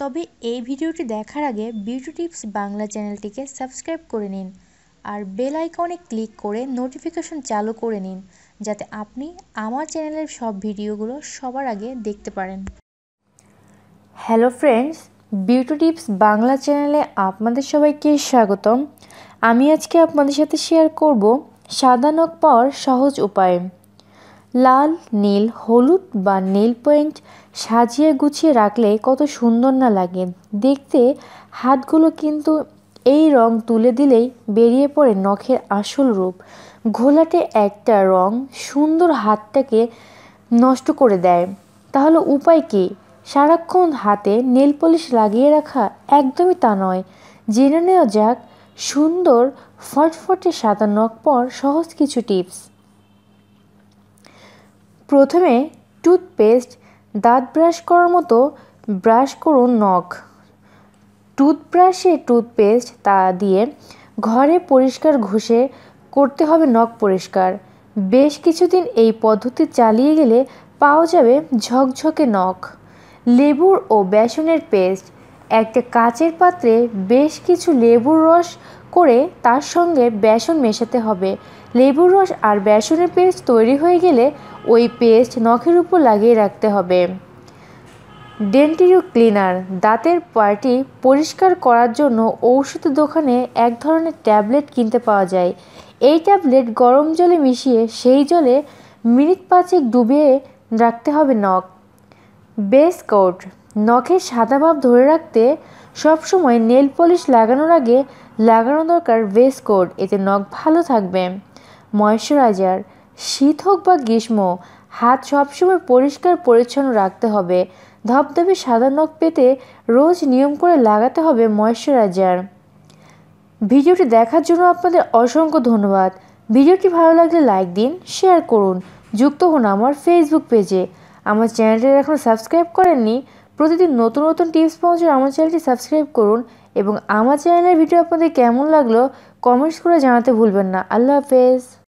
তবে এই ভিডিওটি দেখার আগে বিউটি টিপস বাংলা চ্যানেলটিকে সাবস্ক্রাইব করে নিন আর বেল আইকনে ক্লিক করে নোটিফিকেশন চালু করে নিন যাতে আপনি আমার চ্যানেলের সব ভিডিওগুলো সবার আগে দেখতে পারেন hello friends beauty tips Bangla চ্যানেলে আপনাদের সবাইকে স্বাগতম আমি আজকে আপনাদের সাথে শেয়ার করব সাদা নখ পাওয়ার সহজ উপায় লাল নীল হলুদ বা নীল পয়েন্ট সাজিয়ে গুছিয়ে রাখলে কত সুন্দর না লাগে দেখতে হাতগুলো কিন্তু এই রং তুলে দিলেই বেরিয়ে পড়ে নখের আসল রূপ ঘোলাটে একটা রং সুন্দর হাতটাকে নষ্ট করে দেয় তাহলে উপায় কি সারাক্ষণ হাতে নেল পলিশ লাগিয়ে রাখা একদমই তা নয় জেনে নেওয়া যাক সুন্দর ফটফটে সাদা নখ পর সহজ কিছু টিপস প্রথমে টুথপেস্ট দাঁত ব্রাশ করার মতো ব্রাশ করুন নখ টুথব্রাশে টুথপেস্ট তা দিয়ে ঘরে পরিষ্কার ঘষে করতে হবে নখ পরিষ্কার বেশ কিছুদিন এই পদ্ধতি চালিয়ে গেলে পাওয়া যাবে ঝকঝকে নখ লেবুর ও বেসনের পেস্ট একটা কাচের পাত্রে বেশ কিছু লেবুর রস করে তার সঙ্গে বেসন মেশাতে হবে লেবুর রস আর বেসনের পেস্ট তৈরি হয়ে গেলে ওই পেস্ট নখের উপর লাগিয়ে রাখতে হবে ডেন্টিরু ক্লিনার দাঁতের পার্টি পরিষ্কার করার জন্য ঔষধ দোকানে এক ধরনের ট্যাবলেট কিনতে পাওয়া যায় এই ট্যাবলেট গরম জলে মিশিয়ে সেই জলে মিনিট পাঁচেক ডুবিয়ে রাখতে হবে নখ বেস কোট নখের সাদা ভাব ধরে রাখতে সবসময় নেল পলিশ লাগানোর আগে লাগানো দরকার বেস কোট এতে নখ ভালো থাকবে ময়শ্চারাইজার শীত হোক বা গ্রীষ্ম হাত সবসময় পরিষ্কার পরিচ্ছন্ন রাখতে হবে ধবধবে সাদা নখ পেতে রোজ নিয়ম করে লাগাতে হবে ময়শ্চারাইজার ভিডিওটি দেখার জন্য আপনাদের অসংখ্য ধন্যবাদ ভিডিওটি ভালো লাগলে লাইক দিন শেয়ার করুন যুক্ত হন আমার ফেসবুক পেজে আমার চ্যানেলটি এখন সাবস্ক্রাইব করেননি প্রতিদিন নতুন নতুন টিপস পৌঁছে আমার চ্যানেলটি সাবস্ক্রাইব করুন এবং আমার চ্যানেলের ভিডিও আপনাদের কেমন লাগলো কমেন্টস করে জানাতে ভুলবেন না আল্লাহ হাফেজ